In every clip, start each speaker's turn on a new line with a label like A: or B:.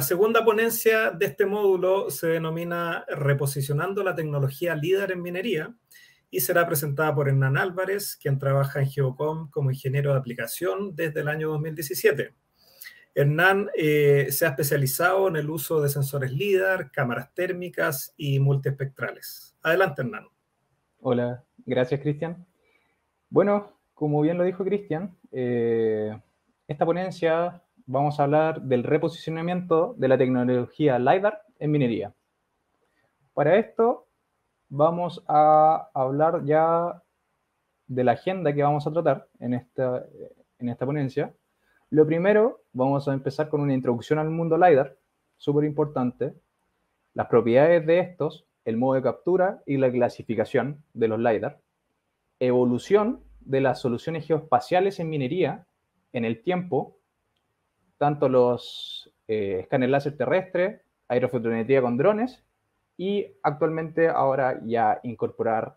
A: La segunda ponencia de este módulo se denomina Reposicionando la tecnología líder en minería y será presentada por Hernán Álvarez, quien trabaja en Geocom como ingeniero de aplicación desde el año 2017. Hernán eh, se ha especializado en el uso de sensores LIDAR, cámaras térmicas y multiespectrales. Adelante, Hernán.
B: Hola, gracias, Cristian. Bueno, como bien lo dijo Cristian, eh, esta ponencia vamos a hablar del reposicionamiento de la tecnología LiDAR en minería. Para esto vamos a hablar ya de la agenda que vamos a tratar en esta, en esta ponencia. Lo primero, vamos a empezar con una introducción al mundo LiDAR, súper importante, las propiedades de estos, el modo de captura y la clasificación de los LiDAR, evolución de las soluciones geoespaciales en minería en el tiempo tanto los eh, láser terrestre, aerofotometría con drones y actualmente ahora ya incorporar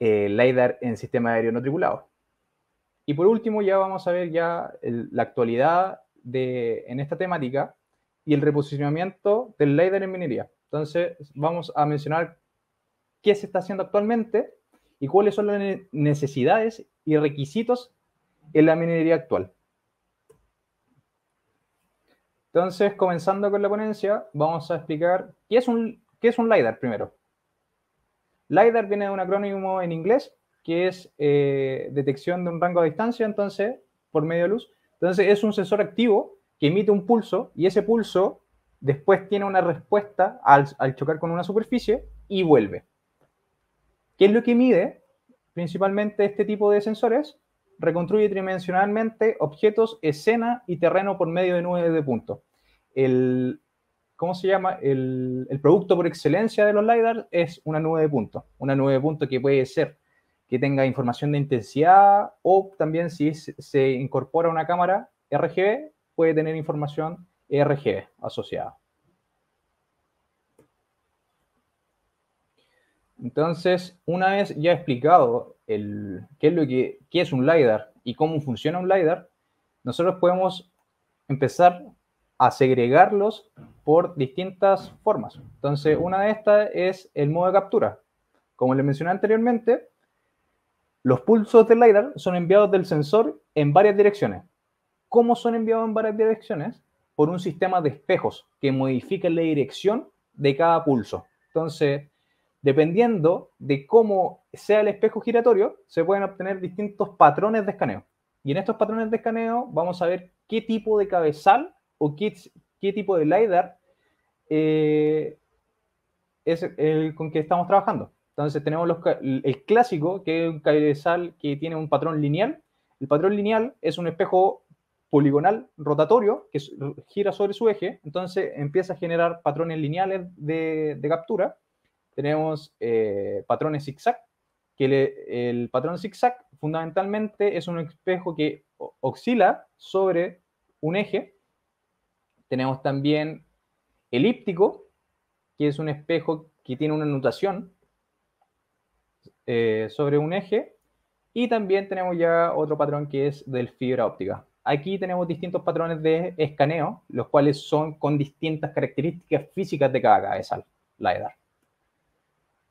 B: eh, LiDAR en sistema aéreo no tripulado. Y por último ya vamos a ver ya la actualidad de, en esta temática y el reposicionamiento del LiDAR en minería. Entonces vamos a mencionar qué se está haciendo actualmente y cuáles son las necesidades y requisitos en la minería actual. Entonces, comenzando con la ponencia, vamos a explicar qué es un, es un LiDAR primero. LiDAR viene de un acrónimo en inglés que es eh, detección de un rango de distancia, entonces, por medio de luz. Entonces, es un sensor activo que emite un pulso y ese pulso después tiene una respuesta al, al chocar con una superficie y vuelve. ¿Qué es lo que mide principalmente este tipo de sensores? reconstruye tridimensionalmente objetos, escena y terreno por medio de nubes de puntos. El, ¿cómo se llama? El, producto por excelencia de los LiDAR es una nube de puntos. Una nube de puntos que puede ser que tenga información de intensidad o también si se incorpora una cámara RGB, puede tener información RGB asociada. Entonces, una vez ya explicado el, qué, es qué es un LiDAR y cómo funciona un LiDAR, nosotros podemos empezar a segregarlos por distintas formas. Entonces, una de estas es el modo de captura. Como les mencioné anteriormente, los pulsos del LiDAR son enviados del sensor en varias direcciones. ¿Cómo son enviados en varias direcciones? Por un sistema de espejos que modifica la dirección de cada pulso. Entonces, Dependiendo de cómo sea el espejo giratorio, se pueden obtener distintos patrones de escaneo. Y en estos patrones de escaneo vamos a ver qué tipo de cabezal o qué, tipo de LiDAR eh, es el con que estamos trabajando. Entonces tenemos el clásico, que es un cabezal que tiene un patrón lineal. El patrón lineal es un espejo poligonal rotatorio que gira sobre su eje, entonces empieza a generar patrones lineales de captura tenemos eh, patrones zigzag, que el patrón zigzag fundamentalmente es un espejo que oscila sobre un eje. Tenemos también elíptico, que es un espejo que tiene una nutación eh, sobre un eje. Y también tenemos ya otro patrón que es del fibra óptica. Aquí tenemos distintos patrones de escaneo, los cuales son con distintas características físicas de cada cabeza la edad.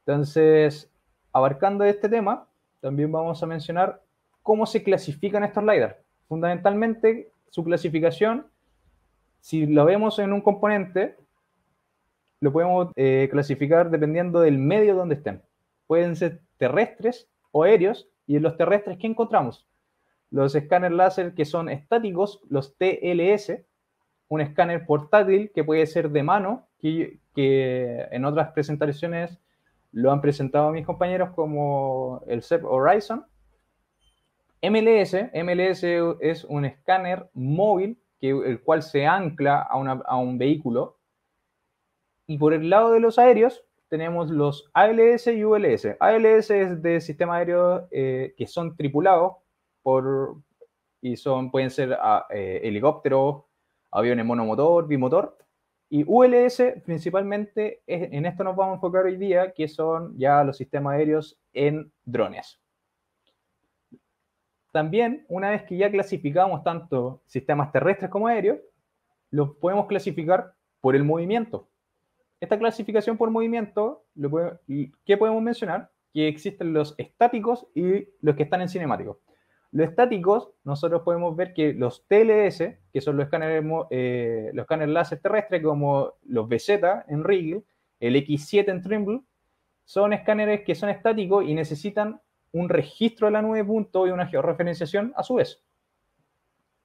B: Entonces, abarcando este tema, también vamos a mencionar cómo se clasifican estos LiDAR. Fundamentalmente, su clasificación, si lo vemos en un componente, lo podemos eh, clasificar dependiendo del medio donde estén. Pueden ser terrestres o aéreos, y en los terrestres, ¿qué encontramos? Los escáner láser que son estáticos, los TLS, un escáner portátil que puede ser de mano, que en otras presentaciones lo han presentado mis compañeros como el CEP Horizon. MLS, MLS es un escáner móvil que, el cual se ancla a, un vehículo. Y por el lado de los aéreos tenemos los ALS y ULS. ALS es de sistema aéreo eh, que son tripulados por, y son, pueden ser ah, eh, helicópteros, aviones monomotor, bimotor, y ULS principalmente, en esto nos vamos a enfocar hoy día, que son ya los sistemas aéreos en drones. También, una vez que ya clasificamos tanto sistemas terrestres como aéreos, los podemos clasificar por el movimiento. Esta clasificación por movimiento, lo ¿qué podemos mencionar? Que existen los estáticos y los que están en cinemáticos. Los estáticos, nosotros podemos ver que los TLS, que son los escáneres, eh, los escáneres láser terrestres, como los BZ en Rigel, el X7 en Trimble, son escáneres que son estáticos y necesitan un registro de la nube punto y una georreferenciación a su vez.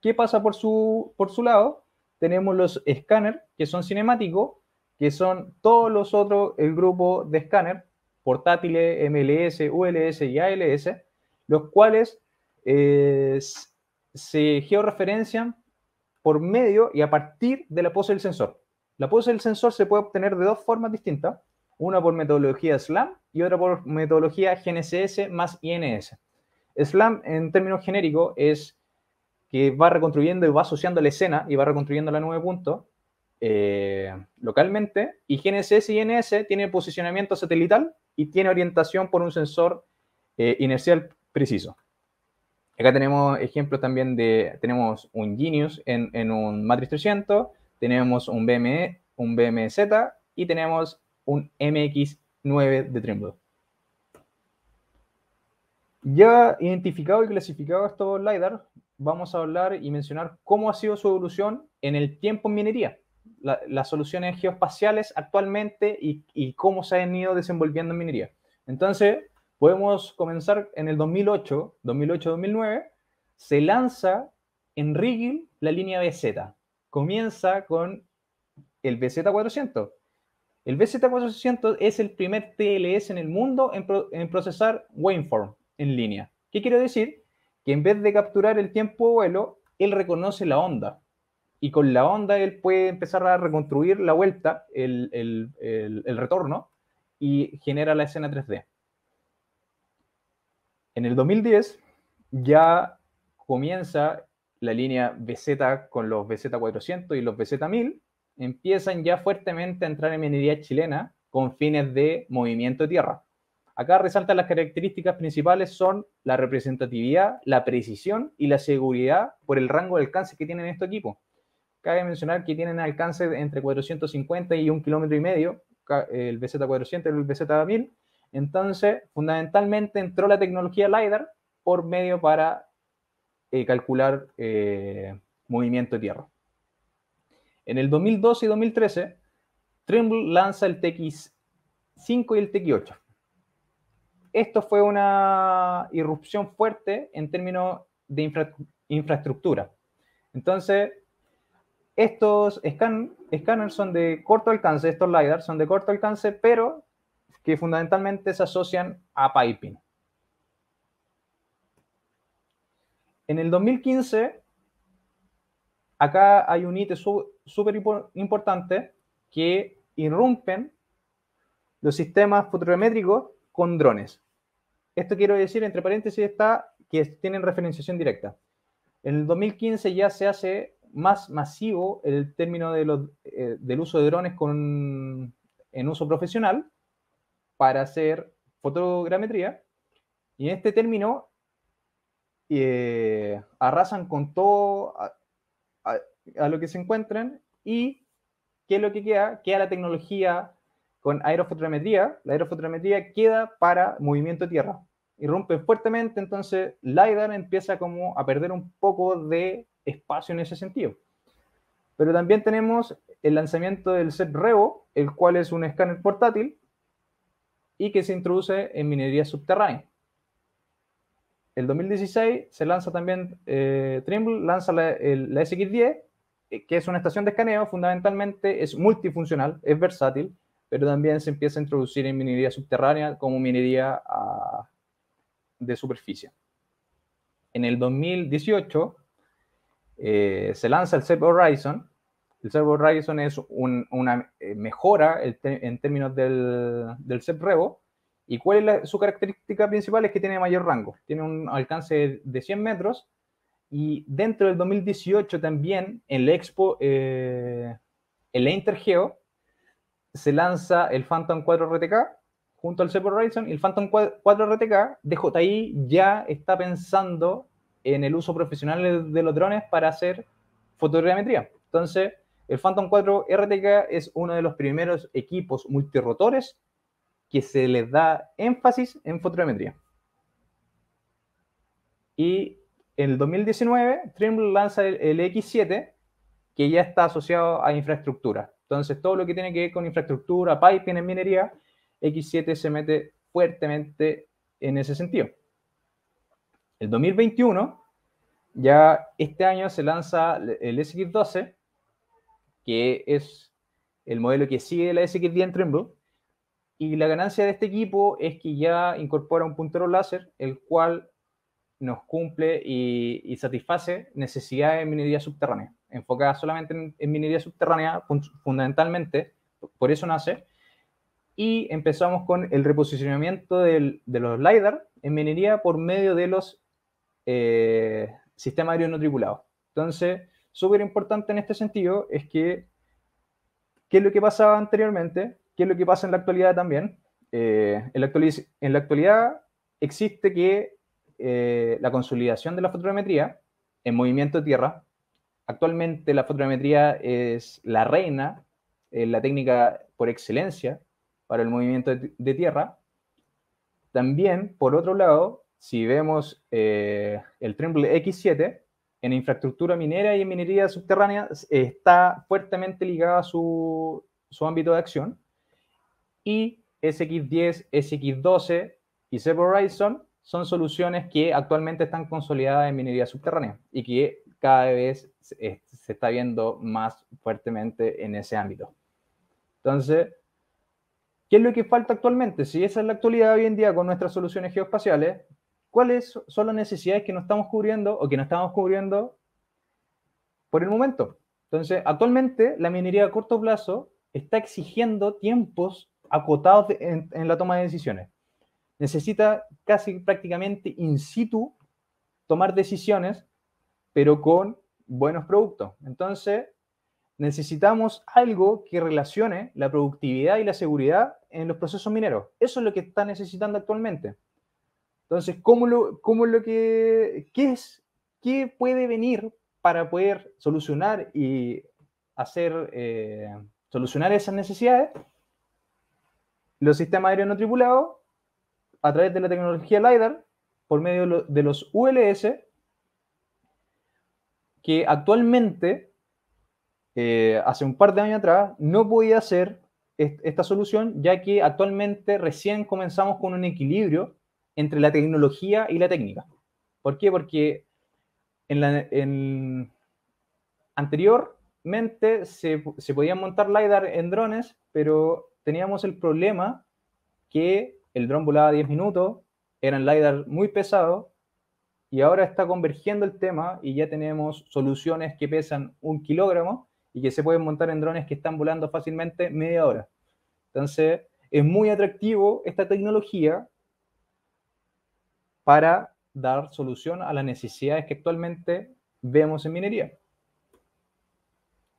B: ¿Qué pasa por su, por su lado? Tenemos los escáneres que son cinemáticos, que son todos los otros, el grupo de escáner, portátiles, MLS, ULS y ALS, los cuales se georreferencian por medio y a partir de la pose del sensor. La pose del sensor se puede obtener de dos formas distintas, una por metodología SLAM y otra por metodología GNSS más INS. SLAM, en términos genéricos, es que va reconstruyendo y va asociando la escena y va reconstruyendo la nueve puntos eh, localmente. Y GNSS y INS tiene posicionamiento satelital y tiene orientación por un sensor eh, inercial preciso. Acá tenemos ejemplos también de, tenemos un Genius en, en un Matrix 300, tenemos un BME, un BMZ e y tenemos un MX9 de Trimble. Ya identificado y clasificado estos LiDAR, vamos a hablar y mencionar cómo ha sido su evolución en el tiempo en minería, las soluciones geoespaciales actualmente y, y, cómo se han ido desenvolviendo en minería. Entonces, Podemos comenzar en el 2008, 2008-2009, se lanza en Rigil la línea BZ. Comienza con el BZ400. El BZ400 es el primer TLS en el mundo en, procesar waveform en línea. ¿Qué quiero decir? Que en vez de capturar el tiempo de vuelo, él reconoce la onda. Y con la onda él puede empezar a reconstruir la vuelta, el retorno, y genera la escena 3D. En el 2010 ya comienza la línea BZ con los BZ400 y los BZ1000, empiezan ya fuertemente a entrar en minería chilena con fines de movimiento de tierra. Acá resaltan las características principales son la representatividad, la precisión y la seguridad por el rango de alcance que tienen estos equipos. Cabe mencionar que tienen alcance entre 450 y un kilómetro y medio, el BZ400 y el BZ1000, entonces, fundamentalmente entró la tecnología LiDAR por medio para eh, calcular eh, movimiento de tierra. En el 2012 y 2013, Trimble lanza el TX5 y el TX8. Esto fue una irrupción fuerte en términos de infraestructura. Entonces, estos scan, scanners son de corto alcance, estos LiDAR son de corto alcance, pero que fundamentalmente se asocian a piping. En el 2015, acá hay un hito súper importante que irrumpen los sistemas fotogramétricos con drones. Esto quiero decir, entre paréntesis, está que tienen referenciación directa. En el 2015 ya se hace más masivo el término eh, del uso de drones con, en uso profesional para hacer fotogrametría. Y en este término eh, arrasan con todo a, lo que se encuentran y ¿qué es lo que queda? Queda la tecnología con aerofotogrametría. La aerofotogrametría queda para movimiento de tierra. y rompe fuertemente, entonces LiDAR empieza como a perder un poco de espacio en ese sentido. Pero también tenemos el lanzamiento del set Revo, el cual es un escáner portátil y que se introduce en minería subterránea. El 2016 se lanza también, eh, Trimble lanza la, SX10, eh, que es una estación de escaneo, fundamentalmente es multifuncional, es versátil, pero también se empieza a introducir en minería subterránea como minería ah, de superficie. En el 2018 eh, se lanza el CEP Horizon, el Servo Ryerson es una eh, mejora en términos del, del cep ¿Y cuál es su característica principal? Es que tiene mayor rango. Tiene un alcance de 100 metros. Y dentro del 2018 también, en la Expo, eh, en la Intergeo, se lanza el Phantom 4 RTK junto al Super Horizon. Y el Phantom 4 RTK de JI ya está pensando en el uso profesional de los drones para hacer fotogrametría. Entonces, el Phantom 4 RTK es uno de los primeros equipos multirrotores que se les da énfasis en fotogrametría. Y en el 2019, Trimble lanza el, X7, que ya está asociado a infraestructura. Entonces, todo lo que tiene que ver con infraestructura, piping en minería, X7 se mete fuertemente en ese sentido. El 2021, ya este año se lanza el SX12, que es el modelo que sigue la SQD en Y la ganancia de este equipo es que ya incorpora un puntero láser, el cual nos cumple y, satisface necesidades de minería subterránea, enfocada solamente en, minería subterránea fundamentalmente, por eso nace. Y empezamos con el reposicionamiento de los LiDAR en minería por medio de los eh, sistemas aéreos no tripulados. Entonces, súper importante en este sentido es que qué es lo que pasaba anteriormente, qué es lo que pasa en la actualidad también. Eh, en, la en, la actualidad existe que eh, la consolidación de la fotogrametría en movimiento de tierra, actualmente la fotogrametría es la reina, eh, la técnica por excelencia para el movimiento de, tierra. También, por otro lado, si vemos eh, el Trimble X7, en infraestructura minera y en minería subterránea está fuertemente ligada a su, su ámbito de acción. Y SX10, SX12 y Seborizon son soluciones que actualmente están consolidadas en minería subterránea y que cada vez se, eh, se está viendo más fuertemente en ese ámbito. Entonces, ¿qué es lo que falta actualmente? Si esa es la actualidad hoy en día con nuestras soluciones geoespaciales, cuáles son las necesidades que no estamos cubriendo o que no estamos cubriendo por el momento. Entonces, actualmente la minería a corto plazo está exigiendo tiempos acotados en, la toma de decisiones. Necesita casi prácticamente in situ tomar decisiones, pero con buenos productos. Entonces, necesitamos algo que relacione la productividad y la seguridad en los procesos mineros. Eso es lo que está necesitando actualmente. Entonces, ¿cómo lo, lo que, qué es, qué puede venir para poder solucionar y hacer, eh, solucionar esas necesidades? Los sistemas aéreos no tripulados, a través de la tecnología LIDAR, por medio de, los ULS, que actualmente, eh, hace un par de años atrás, no podía hacer esta solución, ya que actualmente recién comenzamos con un equilibrio entre la tecnología y la técnica. ¿Por qué? Porque anteriormente se, podían montar LiDAR en drones, pero teníamos el problema que el dron volaba 10 minutos, eran LiDAR muy pesado y ahora está convergiendo el tema y ya tenemos soluciones que pesan un kilogramo y que se pueden montar en drones que están volando fácilmente media hora. Entonces, es muy atractivo esta tecnología para dar solución a las necesidades que actualmente vemos en minería.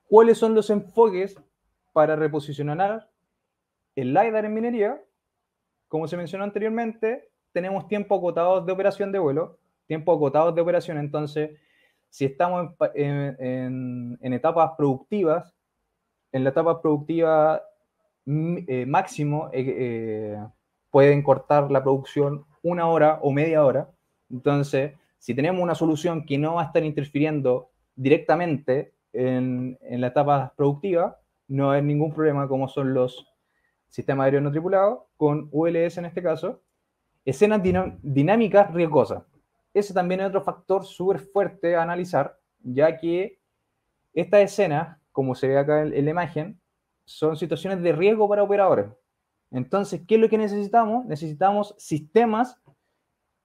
B: ¿Cuáles son los enfoques para reposicionar el LiDAR en minería? Como se mencionó anteriormente, tenemos tiempo acotado de operación de vuelo, tiempo acotado de operación, entonces si estamos en, etapas productivas, en la etapa productiva mm, eh, máximo eh, eh, pueden cortar la producción una hora o media hora. Entonces, si tenemos una solución que no va a estar interfiriendo directamente en, la etapa productiva, no hay ningún problema como son los sistemas aéreos no tripulados, con ULS en este caso. Escenas dinámicas riesgosas. Ese también es otro factor súper fuerte a analizar, ya que estas escenas, como se ve acá en la imagen, son situaciones de riesgo para operadores. Entonces, ¿qué es lo que necesitamos? Necesitamos sistemas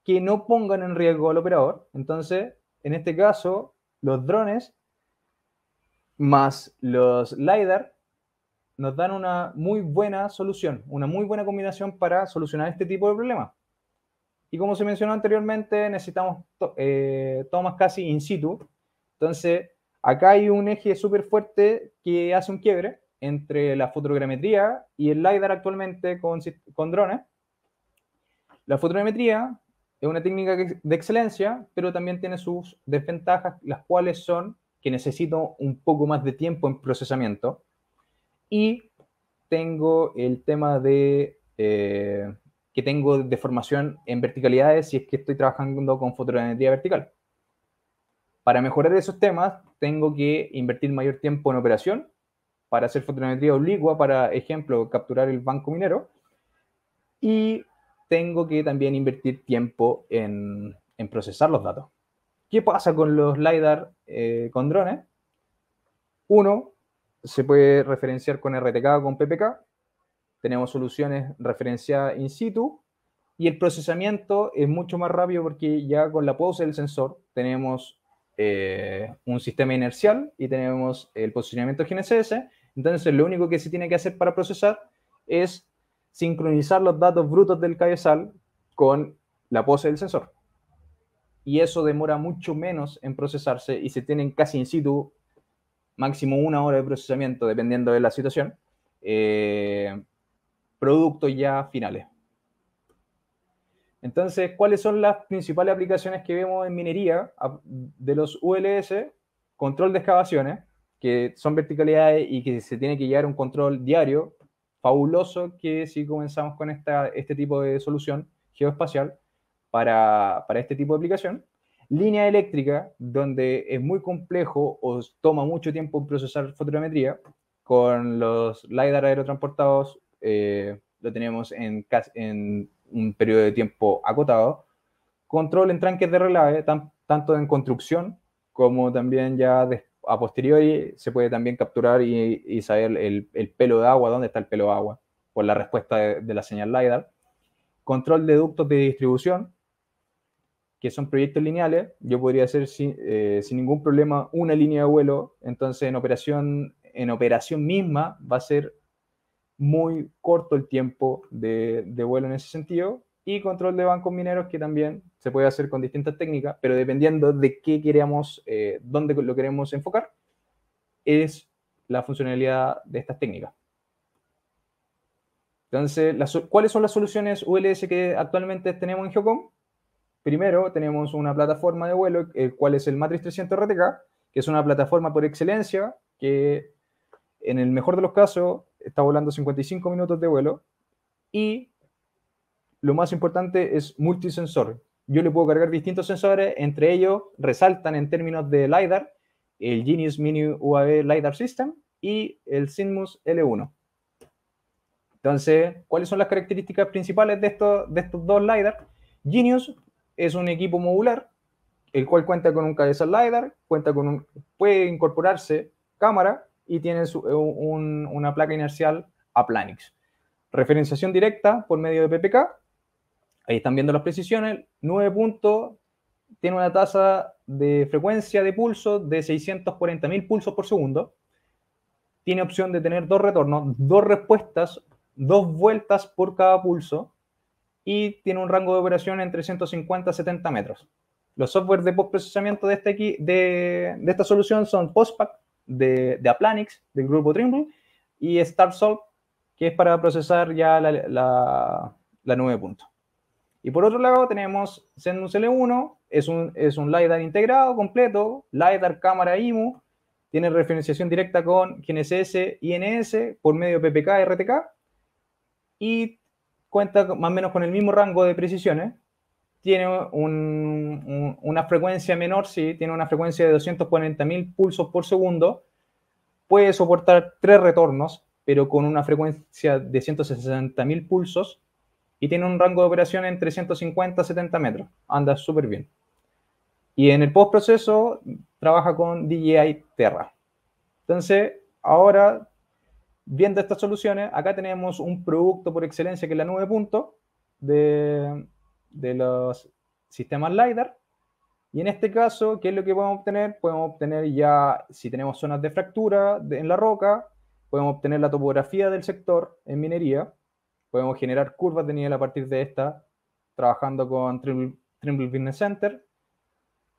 B: que no pongan en riesgo al operador. Entonces, en este caso, los drones más los LiDAR nos dan una muy buena solución, una muy buena combinación para solucionar este tipo de problemas. Y como se mencionó anteriormente, necesitamos eh, tomas casi in situ. Entonces, acá hay un eje súper fuerte que hace un quiebre entre la fotogrametría y el LiDAR actualmente con, con drones. La fotogrametría es una técnica de excelencia, pero también tiene sus desventajas, las cuales son que necesito un poco más de tiempo en procesamiento y tengo el tema de eh, que tengo deformación en verticalidades si es que estoy trabajando con fotogrametría vertical. Para mejorar esos temas, tengo que invertir mayor tiempo en operación para hacer fotogrametría oblicua, para ejemplo, capturar el banco minero. Y tengo que también invertir tiempo en, en procesar los datos. ¿Qué pasa con los LiDAR eh, con drones? Uno, se puede referenciar con RTK o con PPK. Tenemos soluciones referenciadas in situ. Y el procesamiento es mucho más rápido porque ya con la pose del sensor tenemos eh, un sistema inercial y tenemos el posicionamiento GNSS entonces, lo único que se tiene que hacer para procesar es sincronizar los datos brutos del cabezal con la pose del sensor. Y eso demora mucho menos en procesarse y se tienen casi in situ máximo una hora de procesamiento, dependiendo de la situación, eh, productos ya finales. Entonces, ¿cuáles son las principales aplicaciones que vemos en minería de los ULS? Control de excavaciones, que son verticalidades y que se tiene que llevar un control diario, fabuloso que si comenzamos con esta, este tipo de solución geoespacial para, para este tipo de aplicación. Línea eléctrica, donde es muy complejo o toma mucho tiempo procesar fotogrametría, con los LiDAR aerotransportados eh, lo tenemos en, en un periodo de tiempo acotado. Control en tranques de relave, tanto en construcción como también ya después a posteriori se puede también capturar y, saber el, pelo de agua, dónde está el pelo de agua, por la respuesta de, la señal LiDAR. Control de ductos de distribución, que son proyectos lineales, yo podría hacer sin, eh, sin, ningún problema una línea de vuelo, entonces en operación, en operación misma va a ser muy corto el tiempo de vuelo en ese sentido, y control de bancos mineros, que también se puede hacer con distintas técnicas, pero dependiendo de qué queremos, eh, dónde lo queremos enfocar, es la funcionalidad de estas técnicas. Entonces, ¿cuáles son las soluciones ULS que actualmente tenemos en Geocom? Primero, tenemos una plataforma de vuelo, el cual es el Matrix 300 RTK, que es una plataforma por excelencia que, en el mejor de los casos, está volando 55 minutos de vuelo y lo más importante es multisensor. Yo le puedo cargar distintos sensores, entre ellos resaltan en términos de LiDAR el Genius Mini UAV LiDAR System y el Sinmus L1. Entonces, ¿cuáles son las características principales de estos, de estos dos LiDAR? Genius es un equipo modular, el cual cuenta con un cabeza LiDAR, cuenta con un, puede incorporarse cámara y tiene una placa inercial Aplanix. Referenciación directa por medio de PPK Ahí están viendo las precisiones. 9 puntos. Tiene una tasa de frecuencia de pulso de 640.000 pulsos por segundo. Tiene opción de tener dos retornos, dos respuestas, dos vueltas por cada pulso. Y tiene un rango de operación entre 150 y 70 metros. Los softwares de postprocesamiento de, este aquí, de, esta solución son Postpack de, de Aplanix, del grupo Trimble, y StarSolve, que es para procesar ya la, la, y por otro lado tenemos Zenus L1, es un, es un LiDAR integrado, completo, LiDAR, cámara IMU, tiene referenciación directa con GNSS, INS, por medio PPK, RTK, y cuenta más o menos con el mismo rango de precisiones. Tiene una frecuencia menor, sí, tiene una frecuencia de 240.000 pulsos por segundo. Puede soportar tres retornos, pero con una frecuencia de 160.000 pulsos y tiene un rango de operación entre 150 a 70 metros. Anda súper bien. Y en el post-proceso trabaja con DJI Terra. Entonces, ahora, viendo estas soluciones, acá tenemos un producto por excelencia que es la nube punto de, de los sistemas LiDAR. Y en este caso, ¿qué es lo que podemos obtener? Podemos obtener ya, si tenemos zonas de fractura en la roca, podemos obtener la topografía del sector en minería, Podemos generar curvas de nivel a partir de esta, trabajando con Trimble, Business Center,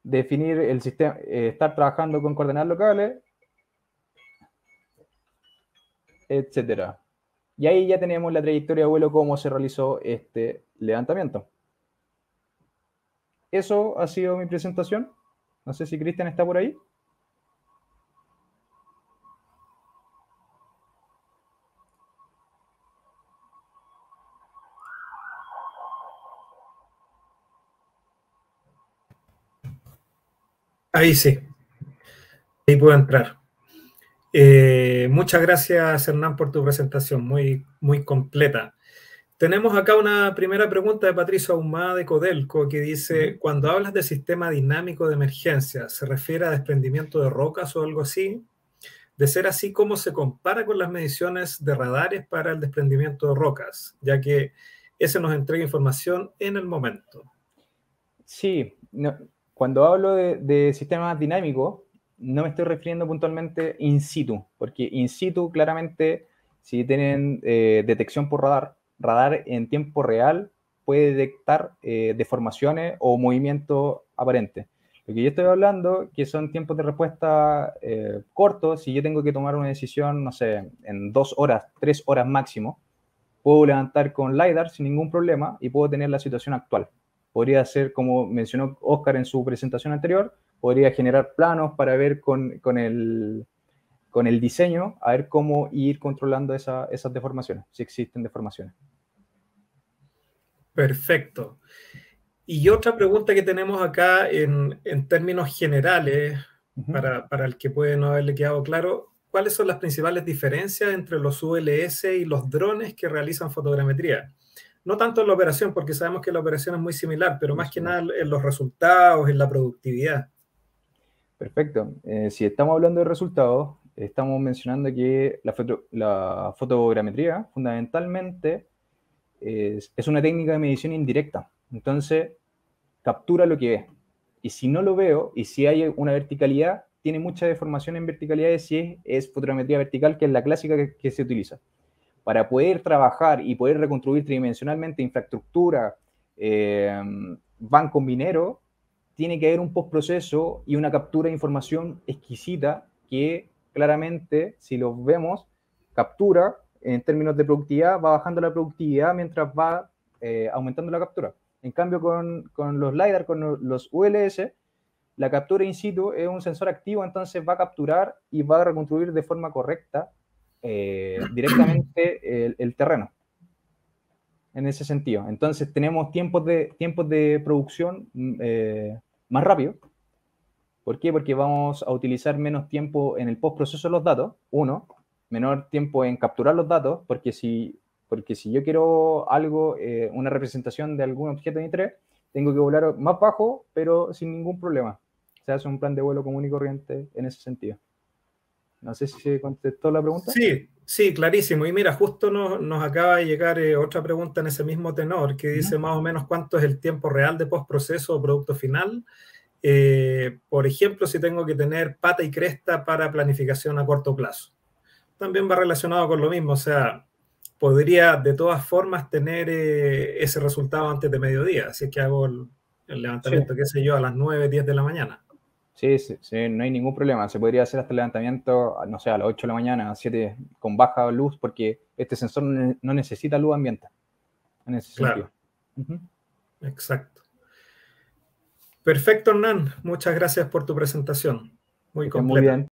B: definir el sistema, eh, estar trabajando con coordenadas locales, etc. Y ahí ya tenemos la trayectoria de vuelo, cómo se realizó este levantamiento. Eso ha sido mi presentación. No sé si Cristian
A: está por ahí. Ahí sí, ahí puedo entrar. Eh, muchas gracias, Hernán, por tu presentación, muy, muy completa. Tenemos acá una primera pregunta de Patricio Ahumada de Codelco que dice, cuando hablas de sistema dinámico de emergencia, ¿se refiere a desprendimiento de rocas o algo así? De ser así, ¿cómo se compara con las mediciones de radares para el desprendimiento de rocas? Ya que ese nos entrega información en el momento.
B: Sí, no, cuando hablo de, sistemas dinámicos, no me estoy refiriendo puntualmente in situ, porque in situ claramente si tienen eh, detección por radar, radar en tiempo real puede detectar eh, deformaciones o movimiento aparente. Lo que yo estoy hablando, que son tiempos de respuesta eh, cortos, si yo tengo que tomar una decisión, no sé, en dos horas, tres horas máximo, puedo levantar con LiDAR sin ningún problema y puedo tener la situación actual podría ser, como mencionó Oscar en su presentación anterior, podría generar planos para ver con, el, diseño, a ver cómo ir controlando esas deformaciones, si existen deformaciones.
A: Perfecto. Y otra pregunta que tenemos acá en, términos generales, para, el que puede no haberle quedado claro, ¿cuáles son las principales diferencias entre los ULS y los drones que realizan fotogrametría? no tanto en la operación, porque sabemos que la operación es muy similar, pero más que nada en los resultados, en la productividad.
B: Perfecto. Eh, si estamos hablando de resultados, estamos mencionando que la, fotogrametría fundamentalmente es, una técnica de medición indirecta. Entonces, captura lo que ve. Y si no lo veo, y si hay una verticalidad, tiene mucha deformación en verticalidad si es, fotogrametría vertical, que es la clásica que se utiliza para poder trabajar y poder reconstruir tridimensionalmente infraestructura, eh, banco minero, tiene que haber un postproceso y una captura de información exquisita que claramente, si lo vemos, captura en términos de productividad, va bajando la productividad mientras va eh, aumentando la captura. En cambio, con, con, los LiDAR, con los ULS, la captura in situ es un sensor activo, entonces va a capturar y va a reconstruir de forma correcta eh, directamente el, terreno. En ese sentido. Entonces tenemos tiempos de, tiempos de producción mm, eh, más rápido ¿Por qué? Porque vamos a utilizar menos tiempo en el postproceso de los datos, uno, menor tiempo en capturar los datos, porque si, porque si yo quiero algo, eh, una representación de algún objeto de interés, tengo que volar más bajo, pero sin ningún problema. Se hace un plan de vuelo común y corriente en ese sentido. No sé si contestó la pregunta. Sí,
A: sí, clarísimo. Y mira, justo nos, acaba de llegar eh, otra pregunta en ese mismo tenor que dice más o menos cuánto es el tiempo real de postproceso o producto final. Eh, por ejemplo, si tengo que tener pata y cresta para planificación a corto plazo. También va relacionado con lo mismo, o sea, podría de todas formas tener eh, ese resultado antes de mediodía, así es que hago el, levantamiento, qué sé yo, a las 9, 10 de la mañana.
B: Sí, sí, no hay ningún problema. Se podría hacer hasta el levantamiento, no sé, a las 8 de la mañana, a 7, con baja luz, porque este sensor no necesita luz ambiental. No claro.
A: Exacto. Perfecto, Hernán. Muchas gracias por tu presentación. Muy completa. Muy bien.